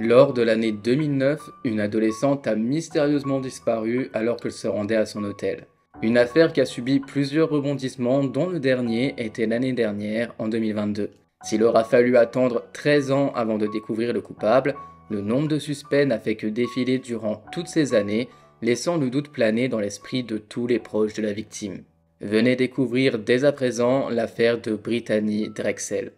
Lors de l'année 2009, une adolescente a mystérieusement disparu alors qu'elle se rendait à son hôtel. Une affaire qui a subi plusieurs rebondissements dont le dernier était l'année dernière, en 2022. S'il aura fallu attendre 13 ans avant de découvrir le coupable, le nombre de suspects n'a fait que défiler durant toutes ces années, laissant le doute planer dans l'esprit de tous les proches de la victime. Venez découvrir dès à présent l'affaire de Brittany Drexel.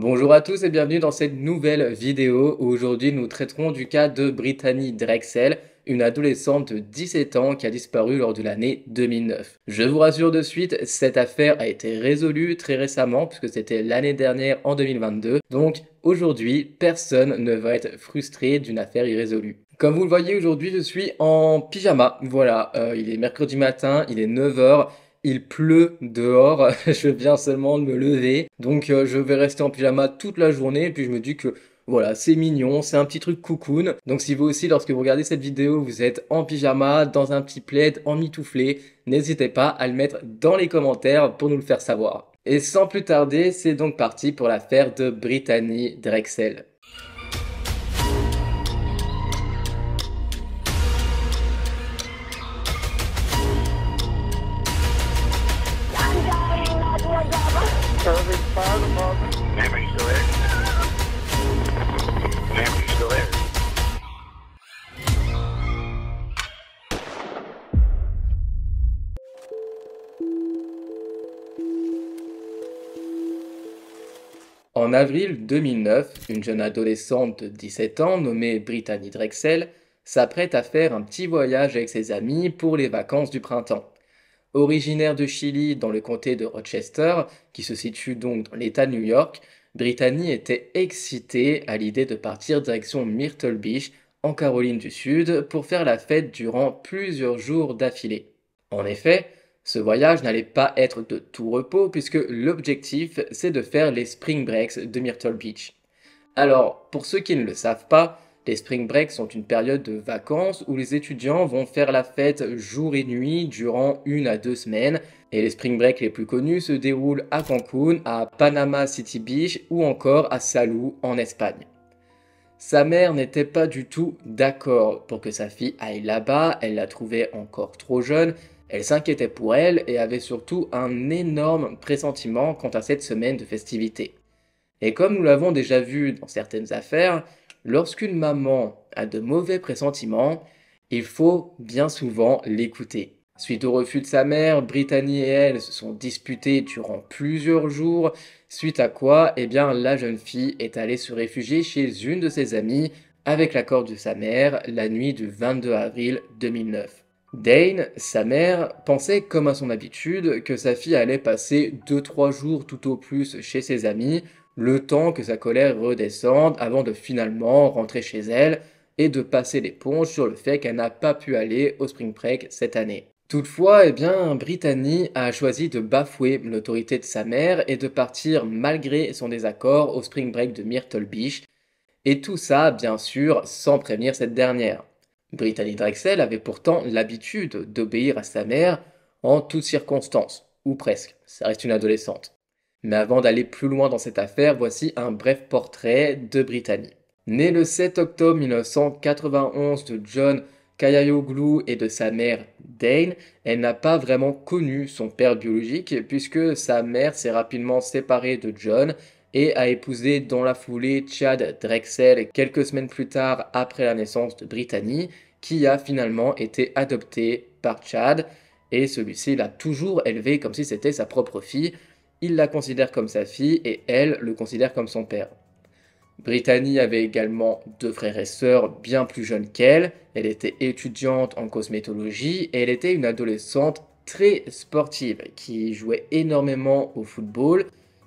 Bonjour à tous et bienvenue dans cette nouvelle vidéo. où Aujourd'hui, nous traiterons du cas de Brittany Drexel, une adolescente de 17 ans qui a disparu lors de l'année 2009. Je vous rassure de suite, cette affaire a été résolue très récemment puisque c'était l'année dernière en 2022. Donc aujourd'hui, personne ne va être frustré d'une affaire irrésolue. Comme vous le voyez aujourd'hui, je suis en pyjama. Voilà, euh, il est mercredi matin, il est 9h. Il pleut dehors, je viens seulement de me lever. Donc euh, je vais rester en pyjama toute la journée et puis je me dis que voilà, c'est mignon, c'est un petit truc cocoon. Donc si vous aussi, lorsque vous regardez cette vidéo, vous êtes en pyjama, dans un petit plaid, en mitouflé, n'hésitez pas à le mettre dans les commentaires pour nous le faire savoir. Et sans plus tarder, c'est donc parti pour l'affaire de Brittany Drexel. En avril 2009, une jeune adolescente de 17 ans nommée Brittany Drexel s'apprête à faire un petit voyage avec ses amis pour les vacances du printemps. Originaire de Chili dans le comté de Rochester, qui se situe donc dans l'État de New York, Brittany était excitée à l'idée de partir direction Myrtle Beach en Caroline du Sud pour faire la fête durant plusieurs jours d'affilée. En effet, ce voyage n'allait pas être de tout repos puisque l'objectif c'est de faire les Spring Breaks de Myrtle Beach. Alors, pour ceux qui ne le savent pas, les spring breaks sont une période de vacances où les étudiants vont faire la fête jour et nuit durant une à deux semaines. Et les spring breaks les plus connus se déroulent à Cancun, à Panama City Beach ou encore à Salou en Espagne. Sa mère n'était pas du tout d'accord pour que sa fille aille là-bas, elle la trouvait encore trop jeune, elle s'inquiétait pour elle et avait surtout un énorme pressentiment quant à cette semaine de festivités. Et comme nous l'avons déjà vu dans certaines affaires, Lorsqu'une maman a de mauvais pressentiments, il faut bien souvent l'écouter. Suite au refus de sa mère, Brittany et elle se sont disputées durant plusieurs jours, suite à quoi, eh bien, la jeune fille est allée se réfugier chez une de ses amies avec l'accord de sa mère la nuit du 22 avril 2009. Dane, sa mère, pensait comme à son habitude que sa fille allait passer 2-3 jours tout au plus chez ses amis le temps que sa colère redescende avant de finalement rentrer chez elle et de passer l'éponge sur le fait qu'elle n'a pas pu aller au Spring Break cette année. Toutefois, eh bien, Brittany a choisi de bafouer l'autorité de sa mère et de partir malgré son désaccord au Spring Break de Myrtle Beach, et tout ça, bien sûr, sans prévenir cette dernière. Brittany Drexel avait pourtant l'habitude d'obéir à sa mère en toutes circonstances, ou presque, ça reste une adolescente. Mais avant d'aller plus loin dans cette affaire, voici un bref portrait de Brittany. Née le 7 octobre 1991 de John Kayayoglu et de sa mère Dane, elle n'a pas vraiment connu son père biologique puisque sa mère s'est rapidement séparée de John et a épousé dans la foulée Chad Drexel quelques semaines plus tard après la naissance de Brittany, qui a finalement été adoptée par Chad et celui-ci l'a toujours élevée comme si c'était sa propre fille il la considère comme sa fille et elle le considère comme son père. Brittany avait également deux frères et sœurs bien plus jeunes qu'elle, elle était étudiante en cosmétologie et elle était une adolescente très sportive qui jouait énormément au football,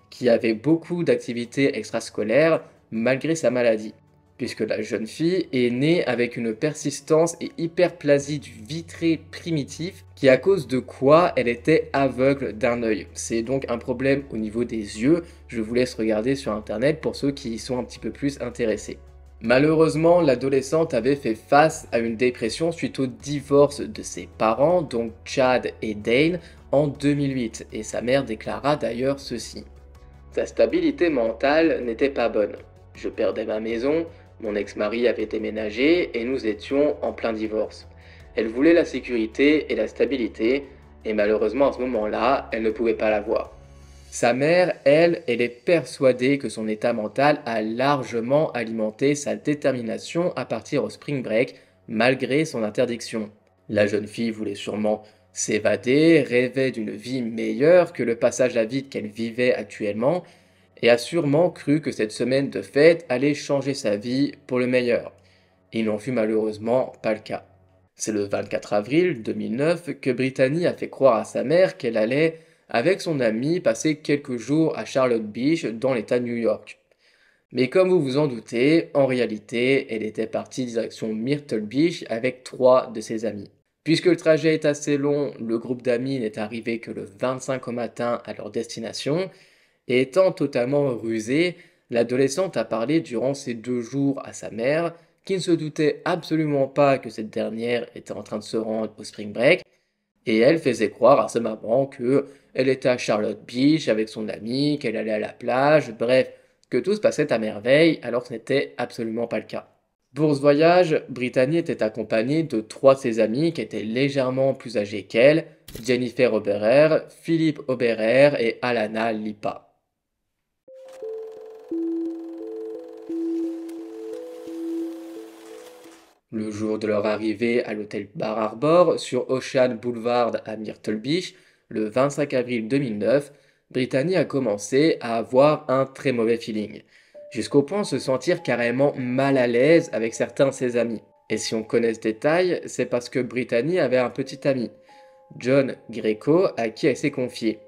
qui avait beaucoup d'activités extrascolaires malgré sa maladie puisque la jeune fille est née avec une persistance et hyperplasie du vitré primitif, qui à cause de quoi elle était aveugle d'un œil. C'est donc un problème au niveau des yeux, je vous laisse regarder sur internet pour ceux qui y sont un petit peu plus intéressés. Malheureusement, l'adolescente avait fait face à une dépression suite au divorce de ses parents, donc Chad et Dale, en 2008, et sa mère déclara d'ailleurs ceci. Sa stabilité mentale n'était pas bonne. Je perdais ma maison, mon ex-mari avait déménagé et nous étions en plein divorce. Elle voulait la sécurité et la stabilité, et malheureusement à ce moment-là, elle ne pouvait pas l'avoir. Sa mère, elle, elle est persuadée que son état mental a largement alimenté sa détermination à partir au spring break malgré son interdiction. La jeune fille voulait sûrement s'évader, rêvait d'une vie meilleure que le passage à vide qu'elle vivait actuellement, et a sûrement cru que cette semaine de fête allait changer sa vie pour le meilleur. Il n'en fut malheureusement pas le cas. C'est le 24 avril 2009 que Brittany a fait croire à sa mère qu'elle allait, avec son amie, passer quelques jours à Charlotte Beach dans l'État de New York. Mais comme vous vous en doutez, en réalité, elle était partie direction Myrtle Beach avec trois de ses amis. Puisque le trajet est assez long, le groupe d'amis n'est arrivé que le 25 au matin à leur destination, et étant totalement rusée, l'adolescente a parlé durant ces deux jours à sa mère, qui ne se doutait absolument pas que cette dernière était en train de se rendre au spring break, et elle faisait croire à sa maman que elle était à Charlotte Beach avec son amie, qu'elle allait à la plage, bref, que tout se passait à merveille, alors que ce n'était absolument pas le cas. Pour ce voyage, Brittany était accompagnée de trois de ses amis qui étaient légèrement plus âgés qu'elle, Jennifer Oberer, Philippe Oberer et Alana Lipa. Le jour de leur arrivée à l'hôtel Bar Harbor sur Ocean Boulevard à Myrtle Beach, le 25 avril 2009, Brittany a commencé à avoir un très mauvais feeling, jusqu'au point de se sentir carrément mal à l'aise avec certains de ses amis. Et si on connaît ce détail, c'est parce que Brittany avait un petit ami, John Greco, à qui elle s'est confiée.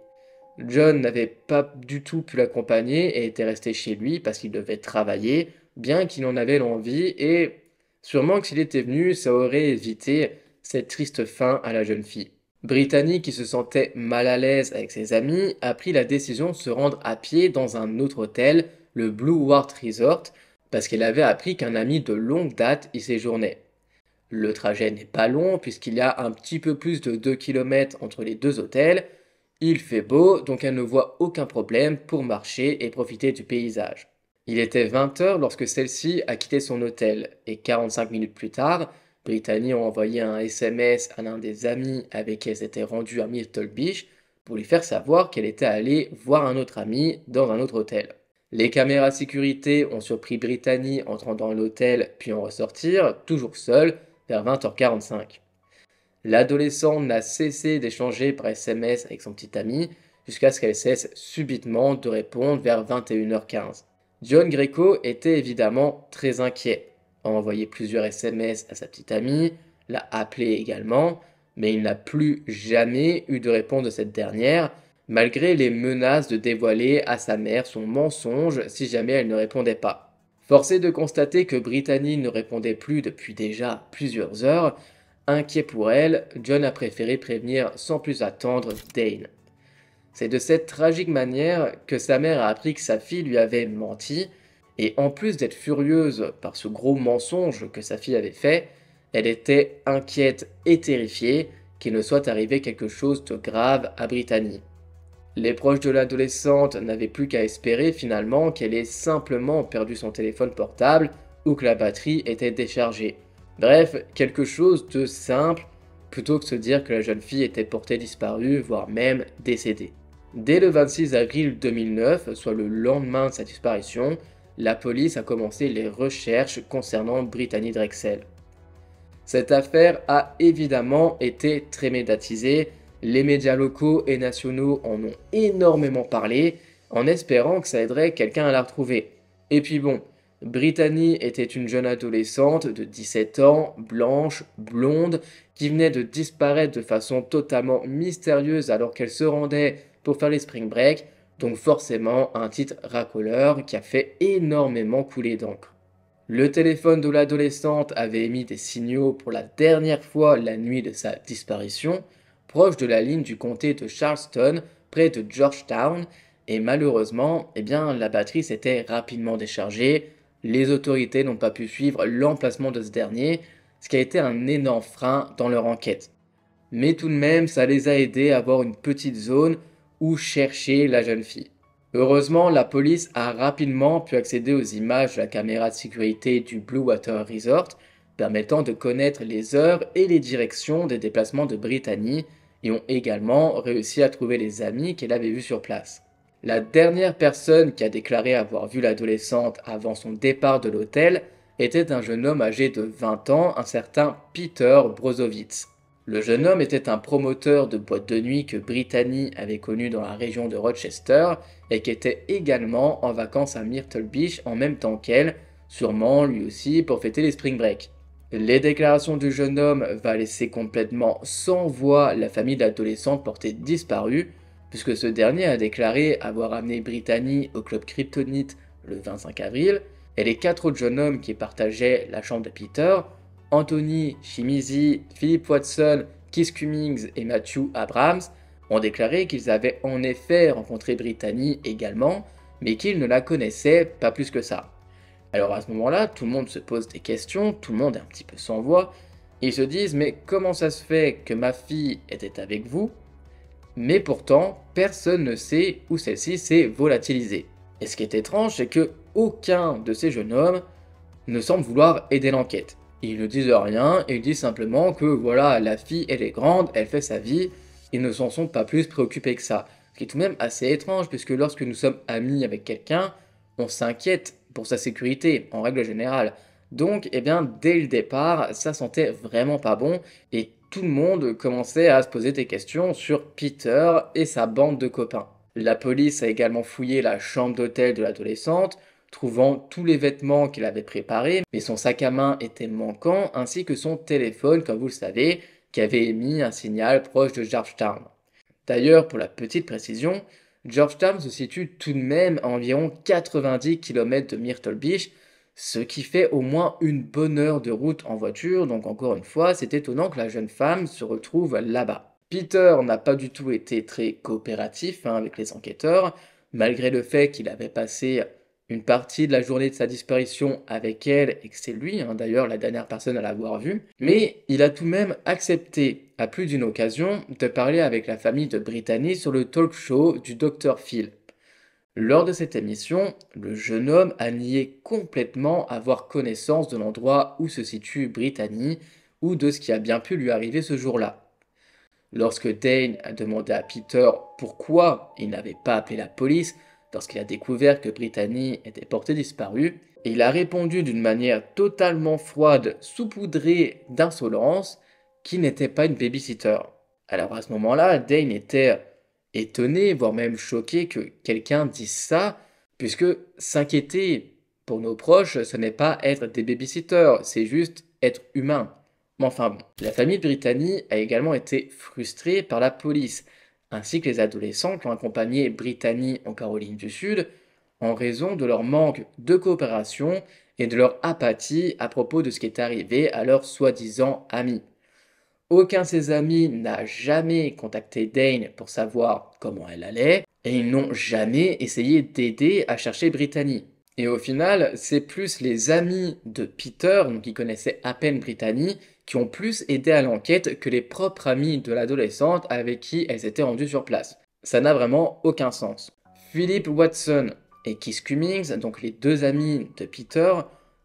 John n'avait pas du tout pu l'accompagner et était resté chez lui parce qu'il devait travailler, bien qu'il en avait l'envie et Sûrement que s'il était venu, ça aurait évité cette triste fin à la jeune fille. Brittany, qui se sentait mal à l'aise avec ses amis, a pris la décision de se rendre à pied dans un autre hôtel, le Blue Ward Resort, parce qu'elle avait appris qu'un ami de longue date y séjournait. Le trajet n'est pas long puisqu'il y a un petit peu plus de 2 km entre les deux hôtels. Il fait beau, donc elle ne voit aucun problème pour marcher et profiter du paysage. Il était 20 heures lorsque celle-ci a quitté son hôtel, et 45 minutes plus tard, Brittany a envoyé un SMS à l'un des amis avec qui elle s'était rendue à Myrtle Beach pour lui faire savoir qu'elle était allée voir un autre ami dans un autre hôtel. Les caméras sécurité ont surpris Brittany entrant dans l'hôtel puis en ressortir, toujours seule, vers 20h45. L'adolescente n'a cessé d'échanger par SMS avec son petit ami jusqu'à ce qu'elle cesse subitement de répondre vers 21h15. John Greco était évidemment très inquiet, a envoyé plusieurs SMS à sa petite amie, l'a appelée également, mais il n'a plus jamais eu de réponse de cette dernière, malgré les menaces de dévoiler à sa mère son mensonge si jamais elle ne répondait pas. Forcé de constater que Brittany ne répondait plus depuis déjà plusieurs heures, inquiet pour elle, John a préféré prévenir sans plus attendre Dane. C'est de cette tragique manière que sa mère a appris que sa fille lui avait menti, et en plus d'être furieuse par ce gros mensonge que sa fille avait fait, elle était inquiète et terrifiée qu'il ne soit arrivé quelque chose de grave à Brittany. Les proches de l'adolescente n'avaient plus qu'à espérer finalement qu'elle ait simplement perdu son téléphone portable ou que la batterie était déchargée. Bref, quelque chose de simple plutôt que se dire que la jeune fille était portée disparue, voire même décédée. Dès le 26 avril 2009, soit le lendemain de sa disparition, la police a commencé les recherches concernant Brittany Drexel. Cette affaire a évidemment été très médiatisée, les médias locaux et nationaux en ont énormément parlé, en espérant que ça aiderait quelqu'un à la retrouver. Et puis bon, Brittany était une jeune adolescente de 17 ans, blanche, blonde, qui venait de disparaître de façon totalement mystérieuse alors qu'elle se rendait pour faire les spring break, donc forcément un titre racoleur qui a fait énormément couler d'encre. Le téléphone de l'adolescente avait émis des signaux pour la dernière fois la nuit de sa disparition, proche de la ligne du comté de Charleston, près de Georgetown, et malheureusement, eh bien, la batterie s'était rapidement déchargée, les autorités n'ont pas pu suivre l'emplacement de ce dernier, ce qui a été un énorme frein dans leur enquête. Mais tout de même, ça les a aidés à avoir une petite zone où chercher la jeune fille. Heureusement, la police a rapidement pu accéder aux images de la caméra de sécurité du Blue Water Resort, permettant de connaître les heures et les directions des déplacements de Brittany, et ont également réussi à trouver les amis qu'elle avait vus sur place. La dernière personne qui a déclaré avoir vu l'adolescente avant son départ de l'hôtel était un jeune homme âgé de 20 ans, un certain Peter Brozovitz. Le jeune homme était un promoteur de boîtes de nuit que Brittany avait connu dans la région de Rochester et qui était également en vacances à Myrtle Beach en même temps qu'elle, sûrement lui aussi pour fêter les spring break. Les déclarations du jeune homme va laisser complètement sans voix la famille d'adolescents portée disparue puisque ce dernier a déclaré avoir amené Brittany au club Kryptonite le 25 avril, et les quatre autres jeunes hommes qui partageaient la chambre de Peter Anthony Chimizi, Philip Watson, Kiss Cummings et Matthew Abrams ont déclaré qu'ils avaient en effet rencontré Brittany également, mais qu'ils ne la connaissaient pas plus que ça. Alors à ce moment-là, tout le monde se pose des questions, tout le monde est un petit peu sans voix, ils se disent mais comment ça se fait que ma fille était avec vous Mais pourtant, personne ne sait où celle-ci s'est volatilisée. Et ce qui est étrange, c'est que aucun de ces jeunes hommes ne semble vouloir aider l'enquête. Ils ne disent rien, ils disent simplement que voilà, la fille, elle est grande, elle fait sa vie, ils ne s'en sont pas plus préoccupés que ça. Ce qui est tout de même assez étrange, puisque lorsque nous sommes amis avec quelqu'un, on s'inquiète pour sa sécurité, en règle générale. Donc, eh bien, dès le départ, ça sentait vraiment pas bon, et tout le monde commençait à se poser des questions sur Peter et sa bande de copains. La police a également fouillé la chambre d'hôtel de l'adolescente, trouvant tous les vêtements qu'il avait préparés, mais son sac à main était manquant, ainsi que son téléphone, comme vous le savez, qui avait émis un signal proche de Georgetown. D'ailleurs, pour la petite précision, Georgetown se situe tout de même à environ 90 km de Myrtle Beach, ce qui fait au moins une bonne heure de route en voiture, donc encore une fois, c'est étonnant que la jeune femme se retrouve là-bas. Peter n'a pas du tout été très coopératif hein, avec les enquêteurs, malgré le fait qu'il avait passé une partie de la journée de sa disparition avec elle et que c'est lui, hein, d'ailleurs, la dernière personne à l'avoir vue. Mais il a tout de même accepté, à plus d'une occasion, de parler avec la famille de Brittany sur le talk show du Dr Phil. Lors de cette émission, le jeune homme a nié complètement avoir connaissance de l'endroit où se situe Brittany ou de ce qui a bien pu lui arriver ce jour-là. Lorsque Dane a demandé à Peter pourquoi il n'avait pas appelé la police, lorsqu'il a découvert que Brittany était portée disparue, et il a répondu d'une manière totalement froide, saupoudrée d'insolence, qu'il n'était pas une babysitter. Alors à ce moment-là, Dane était étonné, voire même choqué que quelqu'un dise ça, puisque s'inquiéter pour nos proches, ce n'est pas être des babysitters, c'est juste être humain. Mais enfin bon, la famille de Brittany a également été frustrée par la police, ainsi que les adolescents qui ont accompagné Brittany en Caroline du Sud en raison de leur manque de coopération et de leur apathie à propos de ce qui est arrivé à leur soi-disant ami. Aucun de ses amis n'a jamais contacté Dane pour savoir comment elle allait, et ils n'ont jamais essayé d'aider à chercher Brittany. Et au final, c'est plus les amis de Peter, qui connaissaient à peine Brittany, qui ont plus aidé à l'enquête que les propres amis de l'adolescente avec qui elles étaient rendues sur place. Ça n'a vraiment aucun sens. Philip Watson et Keith Cummings, donc les deux amis de Peter,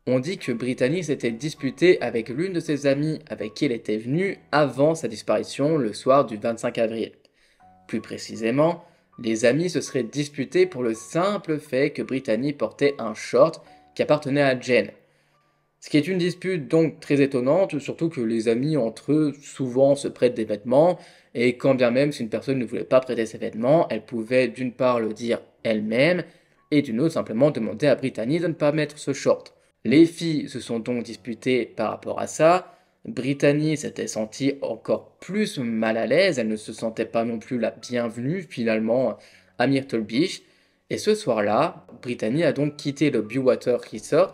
ont dit que Brittany s'était disputée avec l'une de ses amies avec qui elle était venue avant sa disparition le soir du 25 avril. Plus précisément, les amis se seraient disputés pour le simple fait que Brittany portait un short qui appartenait à Jen, ce qui est une dispute donc très étonnante, surtout que les amis entre eux souvent se prêtent des vêtements, et quand bien même si une personne ne voulait pas prêter ses vêtements, elle pouvait d'une part le dire elle-même, et d'une autre simplement demander à Brittany de ne pas mettre ce short. Les filles se sont donc disputées par rapport à ça, Brittany s'était sentie encore plus mal à l'aise, elle ne se sentait pas non plus la bienvenue finalement à Myrtle Beach, et ce soir-là, Brittany a donc quitté le Bewater Resort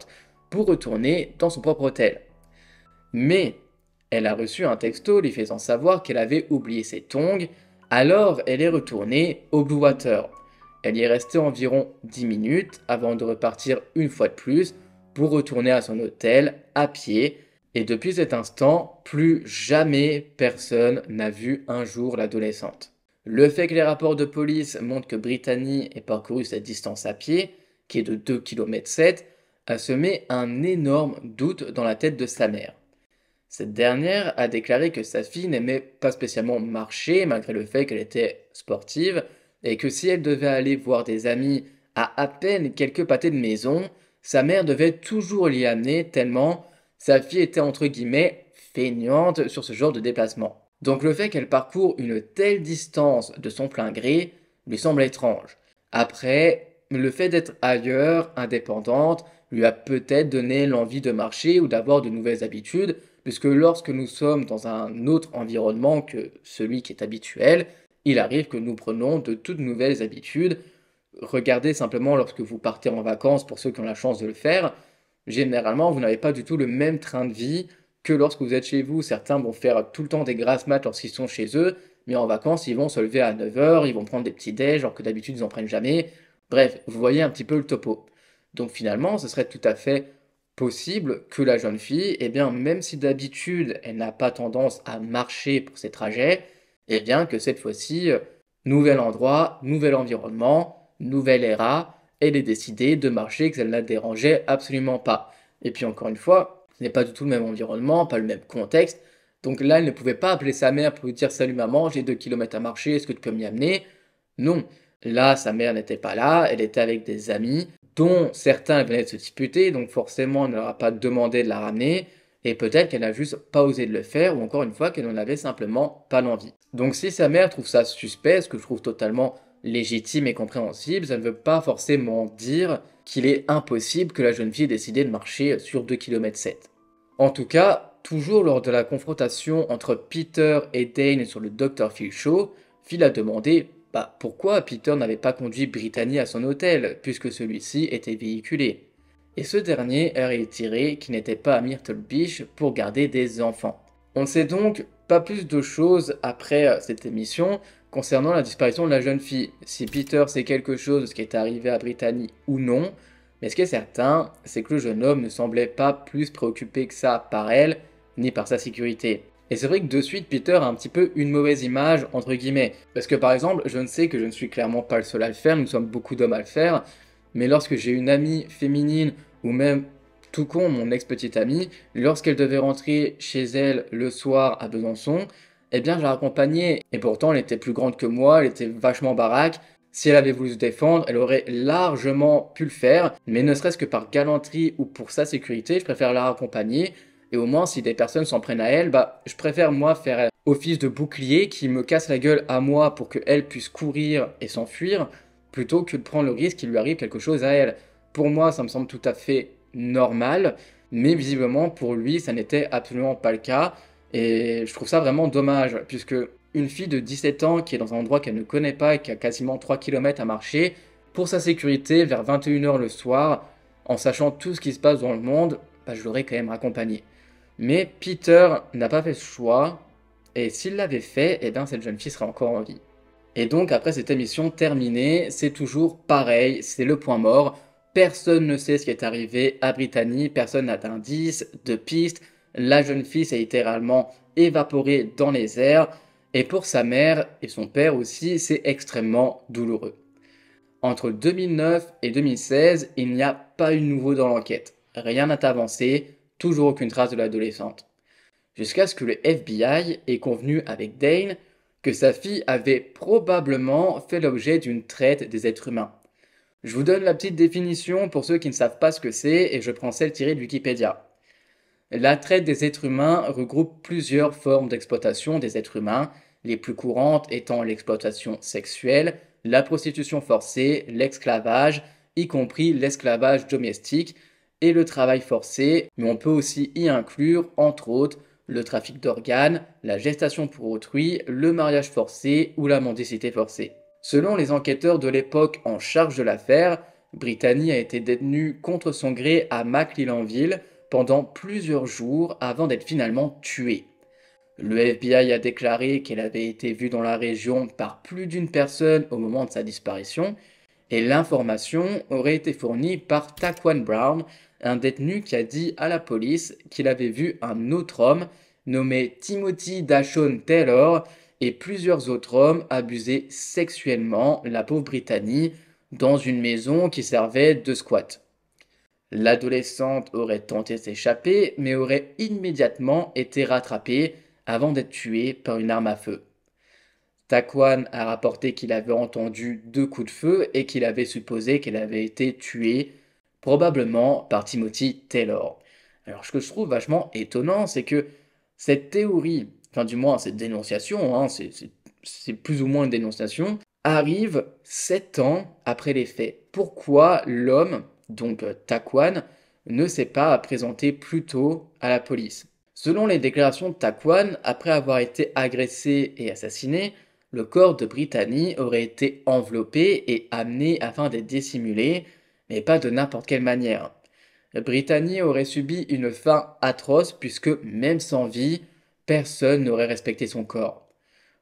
retourner dans son propre hôtel. Mais elle a reçu un texto lui faisant savoir qu'elle avait oublié ses tongs, alors elle est retournée au Blue Water. Elle y est restée environ 10 minutes avant de repartir une fois de plus pour retourner à son hôtel à pied. Et depuis cet instant, plus jamais personne n'a vu un jour l'adolescente. Le fait que les rapports de police montrent que Brittany ait parcouru cette distance à pied, qui est de 2 ,7 a semé un énorme doute dans la tête de sa mère. Cette dernière a déclaré que sa fille n'aimait pas spécialement marcher malgré le fait qu'elle était sportive et que si elle devait aller voir des amis à à peine quelques pâtés de maison, sa mère devait toujours l'y amener tellement sa fille était entre guillemets feignante sur ce genre de déplacement. Donc le fait qu'elle parcourt une telle distance de son plein gré lui semble étrange. Après, le fait d'être ailleurs, indépendante, lui a peut-être donné l'envie de marcher ou d'avoir de nouvelles habitudes, puisque lorsque nous sommes dans un autre environnement que celui qui est habituel, il arrive que nous prenons de toutes nouvelles habitudes. Regardez simplement lorsque vous partez en vacances, pour ceux qui ont la chance de le faire, généralement vous n'avez pas du tout le même train de vie que lorsque vous êtes chez vous. Certains vont faire tout le temps des grasses maths lorsqu'ils sont chez eux, mais en vacances ils vont se lever à 9h, ils vont prendre des petits déj, alors que d'habitude ils n'en prennent jamais. Bref, vous voyez un petit peu le topo. Donc finalement, ce serait tout à fait possible que la jeune fille, eh bien, même si d'habitude elle n'a pas tendance à marcher pour ses trajets, eh bien que cette fois-ci, euh, nouvel endroit, nouvel environnement, nouvelle era, elle ait décidé de marcher, que ça ne la dérangeait absolument pas. Et puis encore une fois, ce n'est pas du tout le même environnement, pas le même contexte. Donc là, elle ne pouvait pas appeler sa mère pour lui dire Salut maman, j'ai 2 km à marcher, est-ce que tu peux m'y amener Non. Là, sa mère n'était pas là, elle était avec des amis, dont certains venaient de se disputer, donc forcément on ne leur a pas demandé de la ramener, et peut-être qu'elle n'a juste pas osé de le faire, ou encore une fois qu'elle n'en avait simplement pas l'envie. Donc si sa mère trouve ça suspect, ce que je trouve totalement légitime et compréhensible, ça ne veut pas forcément dire qu'il est impossible que la jeune fille ait décidé de marcher sur 2 km En tout cas, toujours lors de la confrontation entre Peter et Dane sur le Dr. Phil Show, Phil a demandé bah, pourquoi Peter n'avait pas conduit Brittany à son hôtel, puisque celui-ci était véhiculé Et ce dernier a retiré qui n'était pas à Myrtle Beach pour garder des enfants. On ne sait donc pas plus de choses après euh, cette émission concernant la disparition de la jeune fille. Si Peter sait quelque chose de ce qui est arrivé à Brittany ou non, mais ce qui est certain, c'est que le jeune homme ne semblait pas plus préoccupé que ça par elle, ni par sa sécurité. Et c'est vrai que de suite, Peter a un petit peu une mauvaise image, entre guillemets. Parce que par exemple, je ne sais que je ne suis clairement pas le seul à le faire, nous sommes beaucoup d'hommes à le faire, mais lorsque j'ai une amie féminine, ou même tout con, mon ex-petite amie, lorsqu'elle devait rentrer chez elle le soir à Besançon, eh bien je la raccompagnais. Et pourtant, elle était plus grande que moi, elle était vachement baraque. Si elle avait voulu se défendre, elle aurait largement pu le faire, mais ne serait-ce que par galanterie ou pour sa sécurité, je préfère la raccompagner et au moins, si des personnes s'en prennent à elle, bah, je préfère moi faire office de bouclier qui me casse la gueule à moi pour qu'elle puisse courir et s'enfuir, plutôt que de prendre le risque qu'il lui arrive quelque chose à elle. Pour moi, ça me semble tout à fait normal, mais visiblement pour lui, ça n'était absolument pas le cas. Et je trouve ça vraiment dommage, puisque une fille de 17 ans qui est dans un endroit qu'elle ne connaît pas et qui a quasiment 3 km à marcher, pour sa sécurité, vers 21h le soir, en sachant tout ce qui se passe dans le monde, bah, je l'aurais quand même accompagnée. Mais Peter n'a pas fait ce choix, et s'il l'avait fait, eh bien cette jeune fille serait encore en vie. Et donc après cette émission terminée, c'est toujours pareil, c'est le point mort. Personne ne sait ce qui est arrivé à Brittany, personne n'a d'indice, de piste. La jeune fille s'est littéralement évaporée dans les airs. Et pour sa mère et son père aussi, c'est extrêmement douloureux. Entre 2009 et 2016, il n'y a pas eu de nouveau dans l'enquête. Rien n'a avancé, toujours aucune trace de l'adolescente. Jusqu'à ce que le FBI ait convenu avec Dane que sa fille avait probablement fait l'objet d'une traite des êtres humains. Je vous donne la petite définition pour ceux qui ne savent pas ce que c'est et je prends celle tirée de Wikipédia. La traite des êtres humains regroupe plusieurs formes d'exploitation des êtres humains, les plus courantes étant l'exploitation sexuelle, la prostitution forcée, l'esclavage, y compris l'esclavage domestique, le travail forcé, mais on peut aussi y inclure, entre autres, le trafic d'organes, la gestation pour autrui, le mariage forcé ou la mendicité forcée. Selon les enquêteurs de l'époque en charge de l'affaire, Brittany a été détenue contre son gré à McLillanville pendant plusieurs jours avant d'être finalement tuée. Le FBI a déclaré qu'elle avait été vue dans la région par plus d'une personne au moment de sa disparition et l'information aurait été fournie par Taquan Brown, un détenu qui a dit à la police qu'il avait vu un autre homme nommé Timothy Dashon Taylor et plusieurs autres hommes abuser sexuellement la pauvre Brittany dans une maison qui servait de squat. L'adolescente aurait tenté de s'échapper mais aurait immédiatement été rattrapée avant d'être tuée par une arme à feu. Takwan a rapporté qu'il avait entendu deux coups de feu et qu'il avait supposé qu'elle avait été tuée probablement par Timothy Taylor. Alors ce que je trouve vachement étonnant, c'est que cette théorie, enfin du moins cette dénonciation, hein, c'est plus ou moins une dénonciation, arrive sept ans après les faits. Pourquoi l'homme, donc euh, Takwan, ne s'est pas présenté plus tôt à la police Selon les déclarations de Takwan, après avoir été agressé et assassiné, le corps de Brittany aurait été enveloppé et amené afin d'être dissimulé, mais pas de n'importe quelle manière. Brittany aurait subi une fin atroce puisque, même sans vie, personne n'aurait respecté son corps.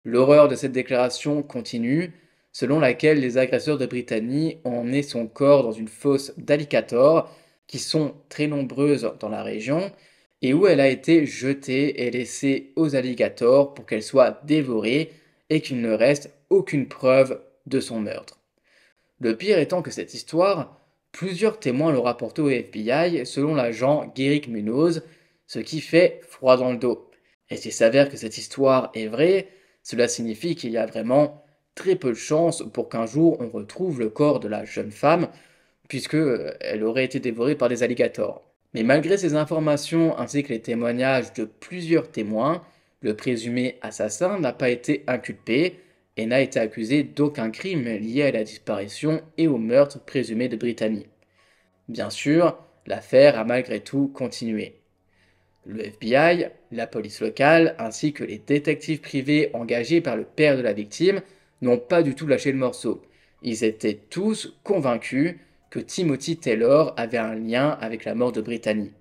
L'horreur de cette déclaration continue, selon laquelle les agresseurs de Brittany ont emmené son corps dans une fosse d'alligators, qui sont très nombreuses dans la région, et où elle a été jetée et laissée aux alligators pour qu'elle soit dévorée et qu'il ne reste aucune preuve de son meurtre. Le pire étant que cette histoire, plusieurs témoins l'ont rapporté au FBI selon l'agent Guéric Munoz, ce qui fait froid dans le dos. Et s'il s'avère que cette histoire est vraie, cela signifie qu'il y a vraiment très peu de chances pour qu'un jour on retrouve le corps de la jeune femme, puisque euh, elle aurait été dévorée par des alligators. Mais malgré ces informations ainsi que les témoignages de plusieurs témoins, le présumé assassin n'a pas été inculpé et n'a été accusé d'aucun crime lié à la disparition et au meurtre présumé de Brittany. Bien sûr, l'affaire a malgré tout continué. Le FBI, la police locale ainsi que les détectives privés engagés par le père de la victime n'ont pas du tout lâché le morceau. Ils étaient tous convaincus que Timothy Taylor avait un lien avec la mort de Brittany.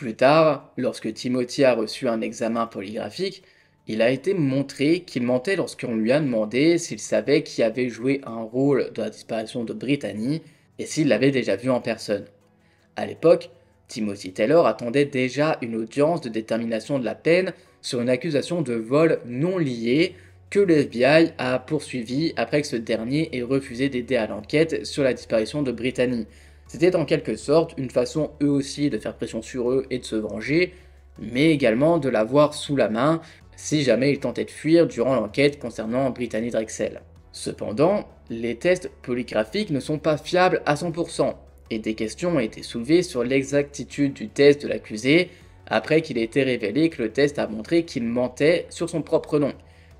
Plus tard, lorsque Timothy a reçu un examen polygraphique, il a été montré qu'il mentait lorsqu'on lui a demandé s'il savait qui avait joué un rôle dans la disparition de Brittany et s'il l'avait déjà vu en personne. À l'époque, Timothy Taylor attendait déjà une audience de détermination de la peine sur une accusation de vol non lié que le FBI a poursuivi après que ce dernier ait refusé d'aider à l'enquête sur la disparition de Brittany, c'était en quelque sorte une façon eux aussi de faire pression sur eux et de se venger, mais également de l'avoir sous la main si jamais ils tentaient de fuir durant l'enquête concernant Brittany Drexel. Cependant, les tests polygraphiques ne sont pas fiables à 100%, et des questions ont été soulevées sur l'exactitude du test de l'accusé après qu'il ait été révélé que le test a montré qu'il mentait sur son propre nom.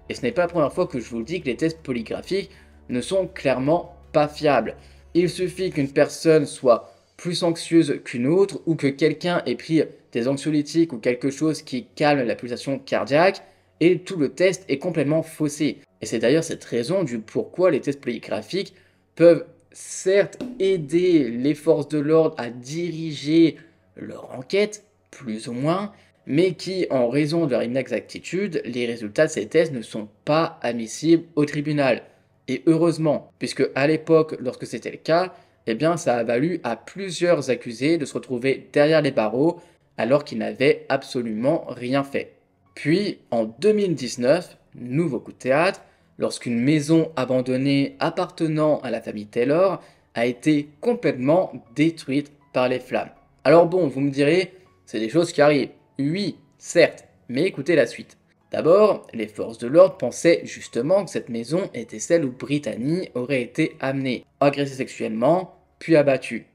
Et ce n'est pas la première fois que je vous dis que les tests polygraphiques ne sont clairement pas fiables. Il suffit qu'une personne soit plus anxieuse qu'une autre ou que quelqu'un ait pris des anxiolytiques ou quelque chose qui calme la pulsation cardiaque et tout le test est complètement faussé. Et c'est d'ailleurs cette raison du pourquoi les tests polygraphiques peuvent certes aider les forces de l'ordre à diriger leur enquête, plus ou moins, mais qui, en raison de leur inexactitude, les résultats de ces tests ne sont pas admissibles au tribunal. Et heureusement, puisque à l'époque, lorsque c'était le cas, eh bien, ça a valu à plusieurs accusés de se retrouver derrière les barreaux alors qu'ils n'avaient absolument rien fait. Puis, en 2019, nouveau coup de théâtre, lorsqu'une maison abandonnée appartenant à la famille Taylor a été complètement détruite par les flammes. Alors bon, vous me direz, c'est des choses qui arrivent. Oui, certes, mais écoutez la suite. D'abord, les forces de l'ordre pensaient justement que cette maison était celle où Brittany aurait été amenée, agressée sexuellement, puis abattue.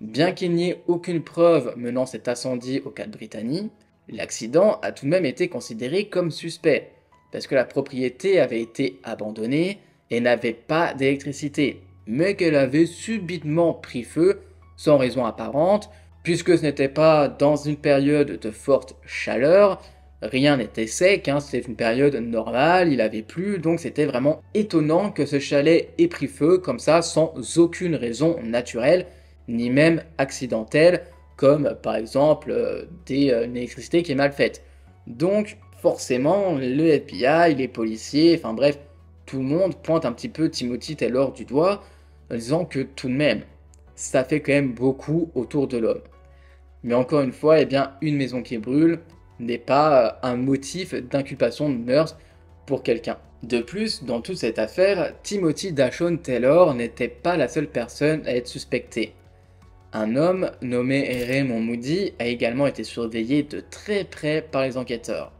Bien qu'il n'y ait aucune preuve menant cet incendie au cas de Brittany, l'accident a tout de même été considéré comme suspect, parce que la propriété avait été abandonnée et n'avait pas d'électricité, mais qu'elle avait subitement pris feu sans raison apparente, puisque ce n'était pas dans une période de forte chaleur, Rien n'était sec, hein, c'était une période normale, il avait plu, donc c'était vraiment étonnant que ce chalet ait pris feu comme ça sans aucune raison naturelle, ni même accidentelle, comme par exemple euh, des, euh, une électricité qui est mal faite. Donc forcément, le FBI, les policiers, enfin bref, tout le monde pointe un petit peu Timothy Taylor du doigt, en disant que tout de même, ça fait quand même beaucoup autour de l'homme. Mais encore une fois, eh bien, une maison qui brûle, n'est pas euh, un motif d'inculpation de Meurs pour quelqu'un. De plus, dans toute cette affaire, Timothy Dashon Taylor n'était pas la seule personne à être suspectée. Un homme nommé Raymond Moody a également été surveillé de très près par les enquêteurs.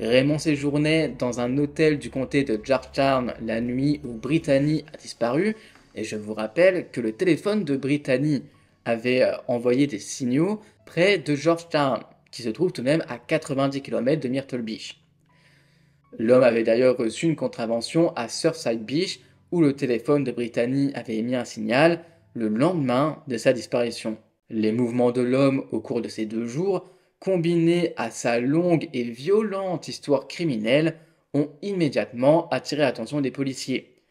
Raymond séjournait dans un hôtel du comté de Georgetown la nuit où Brittany a disparu, et je vous rappelle que le téléphone de Brittany avait euh, envoyé des signaux près de Georgetown qui se trouve tout de même à 90 km de Myrtle Beach. L'homme avait d'ailleurs reçu une contravention à Surfside Beach, où le téléphone de Brittany avait émis un signal le lendemain de sa disparition. Les mouvements de l'homme au cours de ces deux jours, combinés à sa longue et violente histoire criminelle, ont immédiatement attiré l'attention des policiers.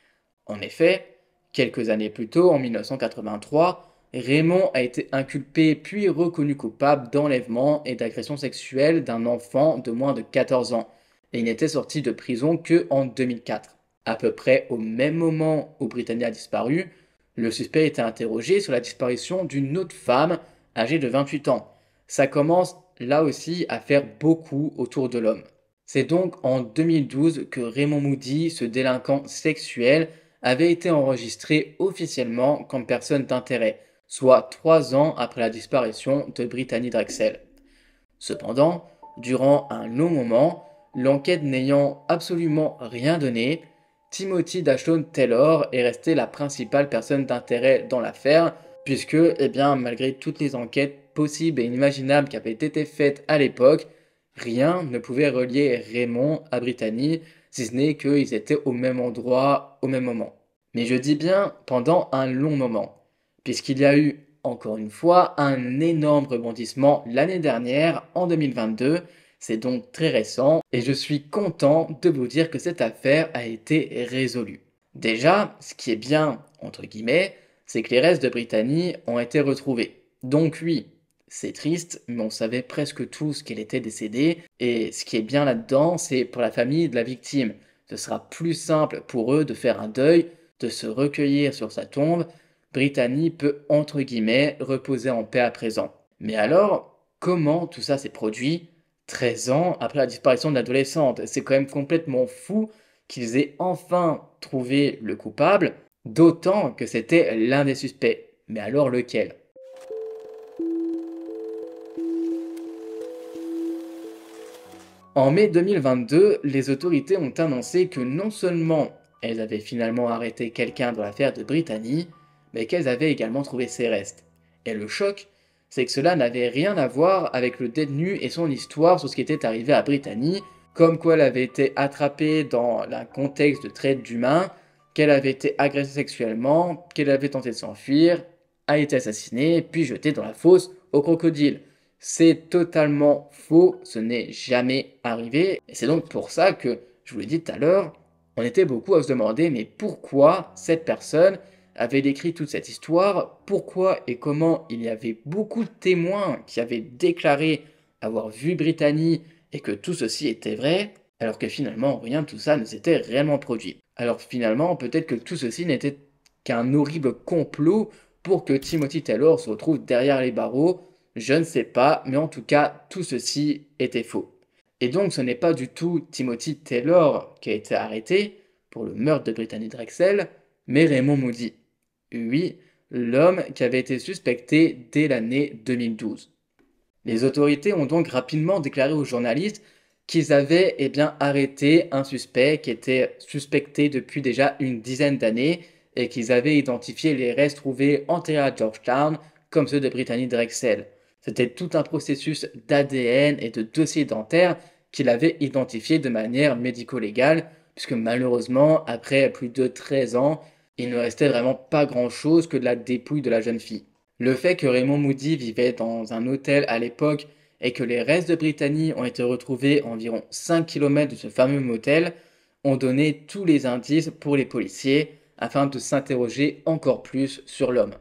En effet, quelques années plus tôt, en 1983, Raymond a été inculpé puis reconnu coupable d'enlèvement et d'agression sexuelle d'un enfant de moins de 14 ans, et il n'était sorti de prison que en 2004. À peu près au même moment où Britannia a disparu, le suspect était interrogé sur la disparition d'une autre femme âgée de 28 ans. Ça commence là aussi à faire beaucoup autour de l'homme. C'est donc en 2012 que Raymond Moody, ce délinquant sexuel, avait été enregistré officiellement comme personne d'intérêt, soit trois ans après la disparition de Brittany Drexel. Cependant, durant un long moment, l'enquête n'ayant absolument rien donné, Timothy Dashon Taylor est resté la principale personne d'intérêt dans l'affaire, puisque, eh bien, malgré toutes les enquêtes possibles et imaginables qui avaient été faites à l'époque, rien ne pouvait relier Raymond à Brittany, si ce n'est qu'ils étaient au même endroit au même moment. Mais je dis bien pendant un long moment puisqu'il y a eu, encore une fois, un énorme rebondissement l'année dernière, en 2022. C'est donc très récent et je suis content de vous dire que cette affaire a été résolue. Déjà, ce qui est bien, entre guillemets, c'est que les restes de Britannie ont été retrouvés. Donc oui, c'est triste, mais on savait presque tous qu'elle était décédée, et ce qui est bien là-dedans, c'est pour la famille de la victime. Ce sera plus simple pour eux de faire un deuil, de se recueillir sur sa tombe, Brittany peut entre guillemets reposer en paix à présent. Mais alors, comment tout ça s'est produit 13 ans après la disparition de l'adolescente C'est quand même complètement fou qu'ils aient enfin trouvé le coupable, d'autant que c'était l'un des suspects. Mais alors lequel En mai 2022, les autorités ont annoncé que non seulement elles avaient finalement arrêté quelqu'un dans l'affaire de Brittany, mais qu'elles avaient également trouvé ses restes. Et le choc, c'est que cela n'avait rien à voir avec le détenu et son histoire sur ce qui était arrivé à Brittany, comme quoi elle avait été attrapée dans un contexte de traite d'humains, qu'elle avait été agressée sexuellement, qu'elle avait tenté de s'enfuir, a été assassinée, puis jetée dans la fosse au crocodile. C'est totalement faux, ce n'est jamais arrivé, et c'est donc pour ça que, je vous l'ai dit tout à l'heure, on était beaucoup à se demander mais pourquoi cette personne avait décrit toute cette histoire, pourquoi et comment il y avait beaucoup de témoins qui avaient déclaré avoir vu Brittany et que tout ceci était vrai, alors que finalement rien de tout ça ne s'était réellement produit. Alors finalement, peut-être que tout ceci n'était qu'un horrible complot pour que Timothy Taylor se retrouve derrière les barreaux, je ne sais pas, mais en tout cas, tout ceci était faux. Et donc ce n'est pas du tout Timothy Taylor qui a été arrêté pour le meurtre de Brittany Drexel, mais Raymond Moody. Oui, l'homme qui avait été suspecté dès l'année 2012. Les autorités ont donc rapidement déclaré aux journalistes qu'ils avaient eh bien, arrêté un suspect qui était suspecté depuis déjà une dizaine d'années et qu'ils avaient identifié les restes trouvés enterrés à Georgetown comme ceux de Brittany Drexel. C'était tout un processus d'ADN et de dossiers dentaire qu'il avait identifié de manière médico-légale, puisque malheureusement, après plus de 13 ans, il ne restait vraiment pas grand-chose que de la dépouille de la jeune fille. Le fait que Raymond Moody vivait dans un hôtel à l'époque et que les restes de Brittany ont été retrouvés à environ 5 km de ce fameux motel ont donné tous les indices pour les policiers afin de s'interroger encore plus sur l'homme.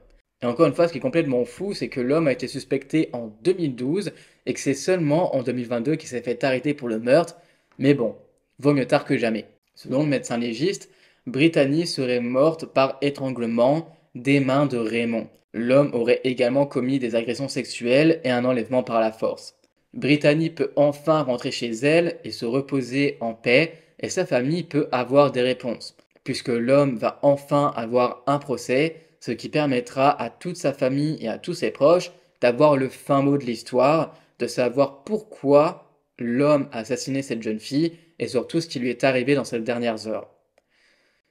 Et encore une fois, ce qui est complètement fou, c'est que l'homme a été suspecté en 2012 et que c'est seulement en 2022 qu'il s'est fait arrêter pour le meurtre. Mais bon, vaut mieux tard que jamais. Selon le médecin légiste, Brittany serait morte par étranglement des mains de Raymond. L'homme aurait également commis des agressions sexuelles et un enlèvement par la force. Brittany peut enfin rentrer chez elle et se reposer en paix, et sa famille peut avoir des réponses, puisque l'homme va enfin avoir un procès, ce qui permettra à toute sa famille et à tous ses proches d'avoir le fin mot de l'histoire, de savoir pourquoi l'homme a assassiné cette jeune fille et surtout ce qui lui est arrivé dans ces dernières heures.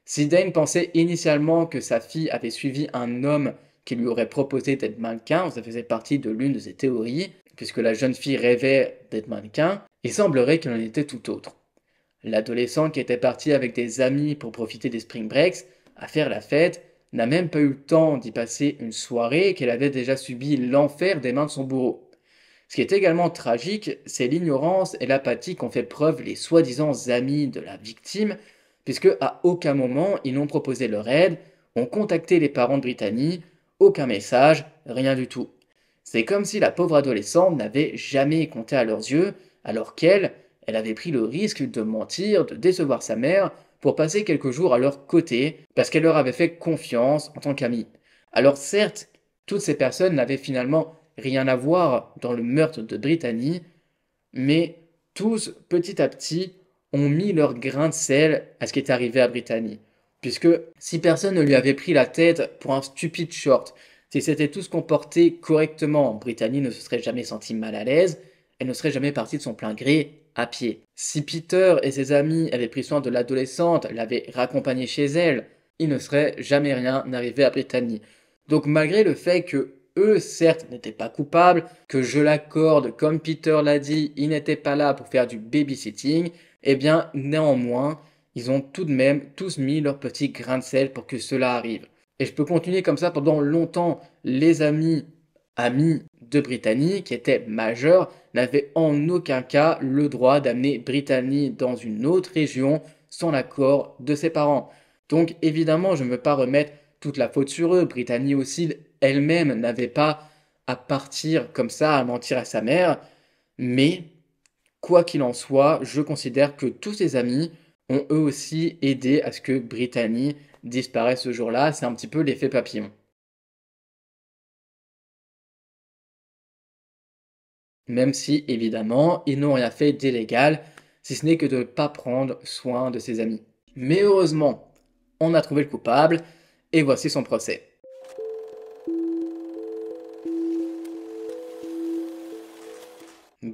Si pensait initialement que sa fille avait suivi un homme qui lui aurait proposé d'être mannequin, ça faisait partie de l'une de ses théories, puisque la jeune fille rêvait d'être mannequin, il semblerait qu'elle en était tout autre. L'adolescent qui était parti avec des amis pour profiter des spring breaks, à faire la fête, n'a même pas eu le temps d'y passer une soirée qu'elle avait déjà subi l'enfer des mains de son bourreau. Ce qui est également tragique, c'est l'ignorance et l'apathie qu'ont fait preuve les soi-disant amis de la victime puisque à aucun moment ils n'ont proposé leur aide, ont contacté les parents de Brittany, aucun message, rien du tout. C'est comme si la pauvre adolescente n'avait jamais compté à leurs yeux, alors qu'elle, elle avait pris le risque de mentir, de décevoir sa mère, pour passer quelques jours à leur côté, parce qu'elle leur avait fait confiance en tant qu'amie. Alors certes, toutes ces personnes n'avaient finalement rien à voir dans le meurtre de Brittany, mais tous, petit à petit, ont mis leur grain de sel à ce qui est arrivé à Brittany. Puisque si personne ne lui avait pris la tête pour un stupide short, si c'était ce tous comportés correctement, Brittany ne se serait jamais sentie mal à l'aise, elle ne serait jamais partie de son plein gré à pied. Si Peter et ses amis avaient pris soin de l'adolescente, l'avaient raccompagnée chez elle, il ne serait jamais rien arrivé à Brittany. Donc malgré le fait que eux, certes, n'étaient pas coupables, que je l'accorde, comme Peter l'a dit, ils n'étaient pas là pour faire du babysitting, eh bien, néanmoins, ils ont tout de même tous mis leur petit grain de sel pour que cela arrive. Et je peux continuer comme ça pendant longtemps. Les amis, amis de Brittany, qui étaient majeurs, n'avaient en aucun cas le droit d'amener Brittany dans une autre région sans l'accord de ses parents. Donc évidemment, je ne veux pas remettre toute la faute sur eux. Brittany aussi elle-même n'avait pas à partir comme ça, à mentir à sa mère. Mais, quoi qu'il en soit, je considère que tous ses amis ont eux aussi aidé à ce que Brittany disparaisse ce jour-là. C'est un petit peu l'effet papillon. Même si, évidemment, ils n'ont rien fait d'illégal, si ce n'est que de ne pas prendre soin de ses amis. Mais heureusement, on a trouvé le coupable, et voici son procès.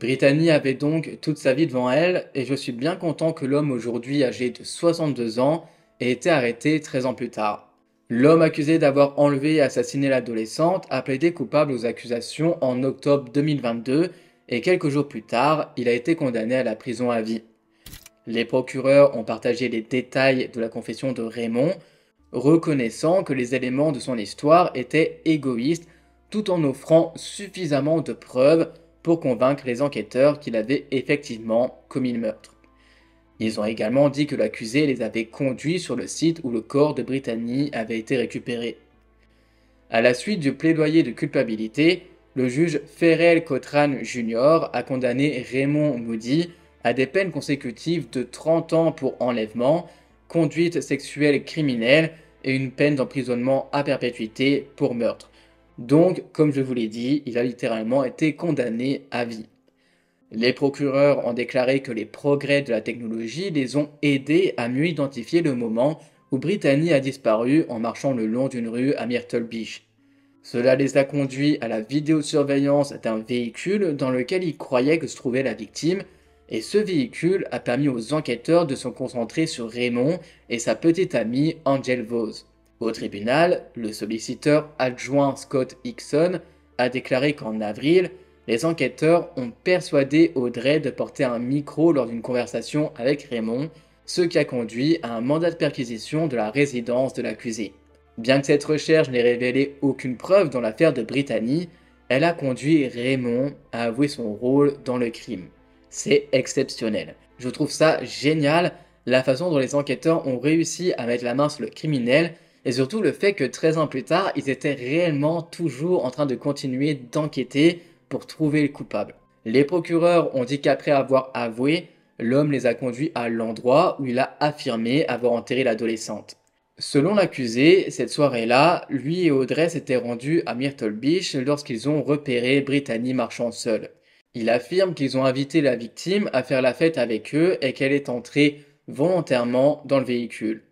Brittany avait donc toute sa vie devant elle, et je suis bien content que l'homme aujourd'hui âgé de 62 ans ait été arrêté 13 ans plus tard. L'homme accusé d'avoir enlevé et assassiné l'adolescente a plaidé coupable aux accusations en octobre 2022 et quelques jours plus tard, il a été condamné à la prison à vie. Les procureurs ont partagé les détails de la confession de Raymond, reconnaissant que les éléments de son histoire étaient égoïstes tout en offrant suffisamment de preuves pour convaincre les enquêteurs qu'il avait effectivement commis le meurtre. Ils ont également dit que l'accusé les avait conduits sur le site où le corps de Brittany avait été récupéré. À la suite du plaidoyer de culpabilité, le juge Ferrell Cotran Jr. a condamné Raymond Moody à des peines consécutives de 30 ans pour enlèvement, conduite sexuelle criminelle et une peine d'emprisonnement à perpétuité pour meurtre. Donc, comme je vous l'ai dit, il a littéralement été condamné à vie. Les procureurs ont déclaré que les progrès de la technologie les ont aidés à mieux identifier le moment où Brittany a disparu en marchant le long d'une rue à Myrtle Beach. Cela les a conduits à la vidéosurveillance d'un véhicule dans lequel ils croyaient que se trouvait la victime, et ce véhicule a permis aux enquêteurs de se concentrer sur Raymond et sa petite amie Angel Vose. Au tribunal, le solliciteur adjoint Scott Hickson a déclaré qu'en avril, les enquêteurs ont persuadé Audrey de porter un micro lors d'une conversation avec Raymond, ce qui a conduit à un mandat de perquisition de la résidence de l'accusé. Bien que cette recherche n'ait révélé aucune preuve dans l'affaire de Brittany, elle a conduit Raymond à avouer son rôle dans le crime. C'est exceptionnel. Je trouve ça génial la façon dont les enquêteurs ont réussi à mettre la main sur le criminel et surtout le fait que 13 ans plus tard, ils étaient réellement toujours en train de continuer d'enquêter pour trouver le coupable. Les procureurs ont dit qu'après avoir avoué, l'homme les a conduits à l'endroit où il a affirmé avoir enterré l'adolescente. Selon l'accusé, cette soirée-là, lui et Audrey s'étaient rendus à Myrtle Beach lorsqu'ils ont repéré Brittany marchant seule. Il affirme qu'ils ont invité la victime à faire la fête avec eux et qu'elle est entrée volontairement dans le véhicule.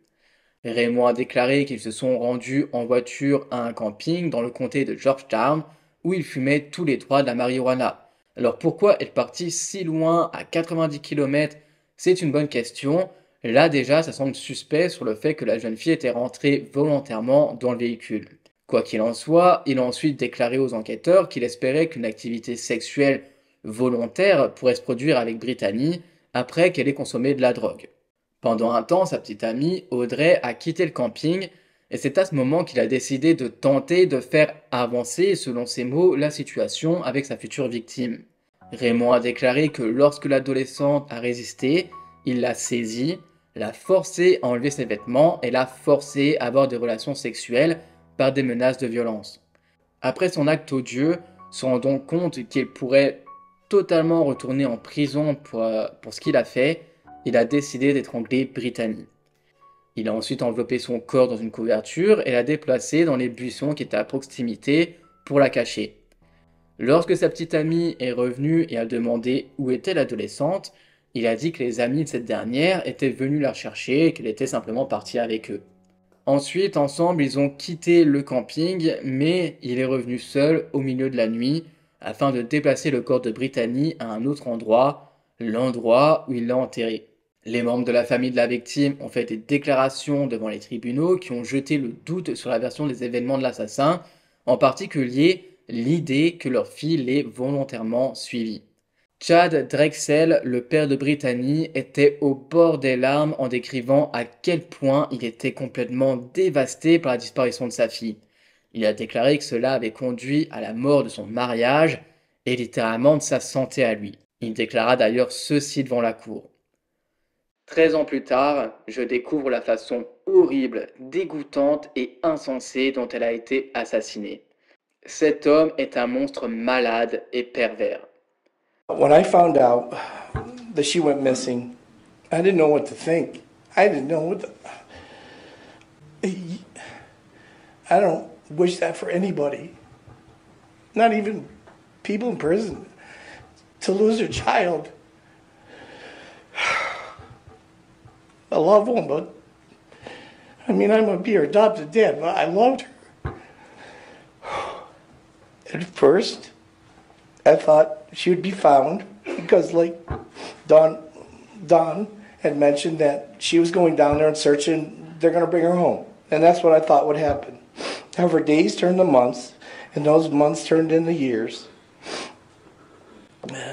Raymond a déclaré qu'ils se sont rendus en voiture à un camping dans le comté de Georgetown où ils fumaient tous les trois de la marijuana. Alors pourquoi être parti si loin à 90 km C'est une bonne question. Là déjà, ça semble suspect sur le fait que la jeune fille était rentrée volontairement dans le véhicule. Quoi qu'il en soit, il a ensuite déclaré aux enquêteurs qu'il espérait qu'une activité sexuelle volontaire pourrait se produire avec Brittany après qu'elle ait consommé de la drogue. Pendant un temps, sa petite amie, Audrey, a quitté le camping et c'est à ce moment qu'il a décidé de tenter de faire avancer, selon ses mots, la situation avec sa future victime. Raymond a déclaré que lorsque l'adolescente a résisté, il l'a saisie, l'a forcée à enlever ses vêtements et l'a forcée à avoir des relations sexuelles par des menaces de violence. Après son acte odieux, se rendant compte qu'il pourrait totalement retourner en prison pour, euh, pour ce qu'il a fait, il a décidé d'étrangler Brittany. Il a ensuite enveloppé son corps dans une couverture et l'a déplacé dans les buissons qui étaient à proximité pour la cacher. Lorsque sa petite amie est revenue et a demandé où était l'adolescente, il a dit que les amis de cette dernière étaient venus la chercher et qu'elle était simplement partie avec eux. Ensuite, ensemble, ils ont quitté le camping, mais il est revenu seul au milieu de la nuit afin de déplacer le corps de Brittany à un autre endroit, l'endroit où il l'a enterré. Les membres de la famille de la victime ont fait des déclarations devant les tribunaux qui ont jeté le doute sur la version des événements de l'assassin, en particulier l'idée que leur fille l'ait volontairement suivi. Chad Drexel, le père de Brittany, était au bord des larmes en décrivant à quel point il était complètement dévasté par la disparition de sa fille. Il a déclaré que cela avait conduit à la mort de son mariage et littéralement de sa santé à lui. Il déclara d'ailleurs ceci devant la cour. 13 ans plus tard, je découvre la façon horrible, dégoûtante et insensée dont elle a été assassinée. Cet homme est un monstre malade et pervers. When I found out that she went missing, I didn't know what to think. I didn't know what to... I don't wish that for anybody. Not even people in prison. To lose their child. love but I mean, I'm going to be her adopted dad, but I loved her. At first, I thought she would be found because, like Don, Don had mentioned, that she was going down there and searching, they're going to bring her home. And that's what I thought would happen. However, days turned to months, and those months turned into years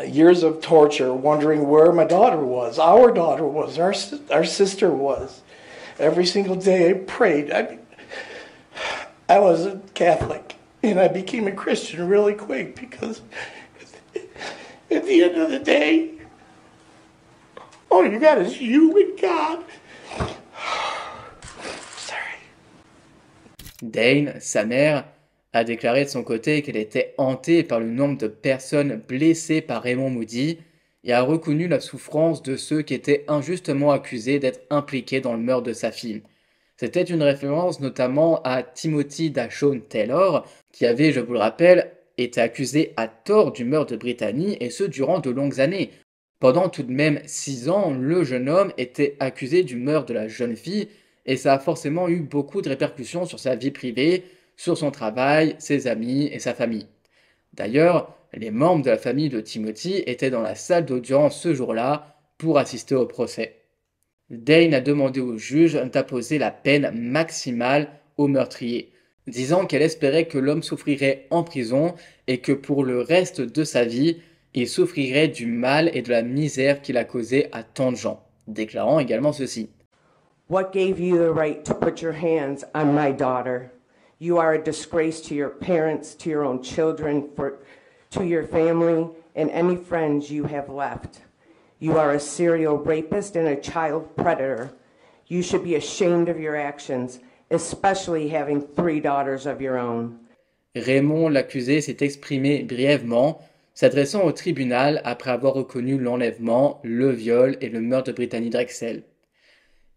years of torture, wondering where my daughter was, our daughter was, our, our sister was. Every single day I prayed. I, I was a Catholic, and I became a Christian really quick because at the end of the day, all you got is you and God. Sorry. Dane, sa mère, a déclaré de son côté qu'elle était hantée par le nombre de personnes blessées par Raymond Moody et a reconnu la souffrance de ceux qui étaient injustement accusés d'être impliqués dans le meurtre de sa fille. C'était une référence notamment à Timothy Dashawn Taylor, qui avait, je vous le rappelle, été accusé à tort du meurtre de Brittany, et ce durant de longues années. Pendant tout de même six ans, le jeune homme était accusé du meurtre de la jeune fille, et ça a forcément eu beaucoup de répercussions sur sa vie privée, sur son travail, ses amis et sa famille. D'ailleurs, les membres de la famille de Timothy étaient dans la salle d'audience ce jour-là pour assister au procès. Dane a demandé au juge d'imposer la peine maximale au meurtrier, disant qu'elle espérait que l'homme souffrirait en prison et que pour le reste de sa vie, il souffrirait du mal et de la misère qu'il a causé à tant de gens, déclarant également ceci. You are a disgrace to your parents, to your own children, for, to your family, and any friends you have left. You are a serial rapist and a child predator. You should be ashamed of your actions, especially having three daughters of your own. Raymond l'accusé s'est exprimé brièvement, s'adressant au tribunal après avoir reconnu l'enlèvement, le viol et le meurtre de Brittany Drexel.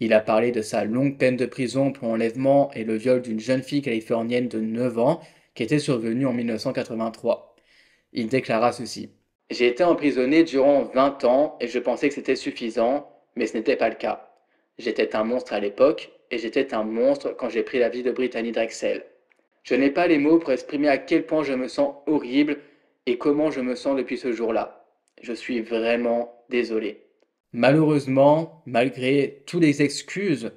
Il a parlé de sa longue peine de prison pour enlèvement et le viol d'une jeune fille californienne de 9 ans qui était survenue en 1983. Il déclara ceci. J'ai été emprisonné durant 20 ans et je pensais que c'était suffisant, mais ce n'était pas le cas. J'étais un monstre à l'époque et j'étais un monstre quand j'ai pris la vie de Brittany Drexel. Je n'ai pas les mots pour exprimer à quel point je me sens horrible et comment je me sens depuis ce jour-là. Je suis vraiment désolé. Malheureusement, malgré toutes les excuses,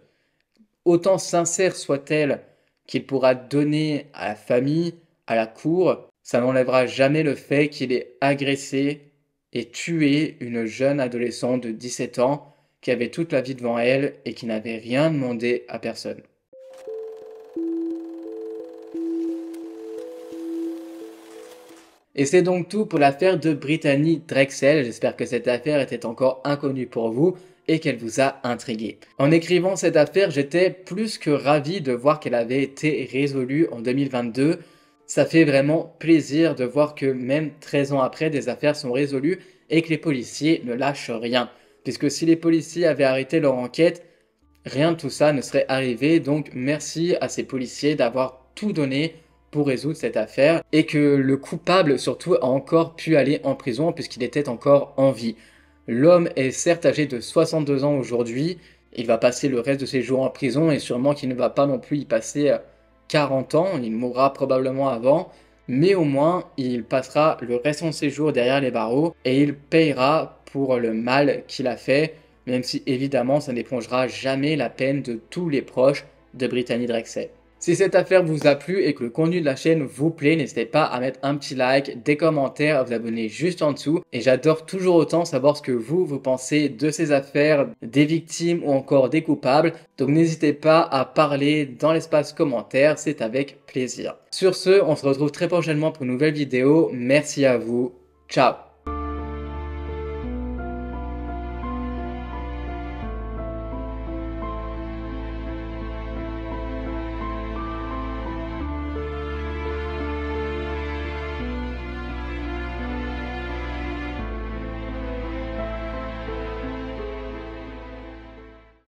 autant sincères soient-elles, qu'il pourra donner à la famille, à la cour, ça n'enlèvera jamais le fait qu'il ait agressé et tué une jeune adolescente de 17 ans qui avait toute la vie devant elle et qui n'avait rien demandé à personne. Et c'est donc tout pour l'affaire de Brittany Drexel. J'espère que cette affaire était encore inconnue pour vous et qu'elle vous a intrigué. En écrivant cette affaire, j'étais plus que ravi de voir qu'elle avait été résolue en 2022. Ça fait vraiment plaisir de voir que même 13 ans après, des affaires sont résolues et que les policiers ne lâchent rien. Puisque si les policiers avaient arrêté leur enquête, rien de tout ça ne serait arrivé. Donc merci à ces policiers d'avoir tout donné pour résoudre cette affaire et que le coupable surtout a encore pu aller en prison puisqu'il était encore en vie. L'homme est certes âgé de 62 ans aujourd'hui, il va passer le reste de ses jours en prison et sûrement qu'il ne va pas non plus y passer 40 euh, ans, il mourra probablement avant, mais au moins il passera le reste de ses jours derrière les barreaux et il payera pour le mal qu'il a fait, même si évidemment ça n'épongera jamais la peine de tous les proches de Brittany Drexel. Si cette affaire vous a plu et que le contenu de la chaîne vous plaît, n'hésitez pas à mettre un petit like, des commentaires, à vous abonner juste en dessous. Et j'adore toujours autant savoir ce que vous, vous pensez de ces affaires, des victimes ou encore des coupables. Donc n'hésitez pas à parler dans l'espace commentaire, c'est avec plaisir. Sur ce, on se retrouve très prochainement pour une nouvelle vidéo. Merci à vous. Ciao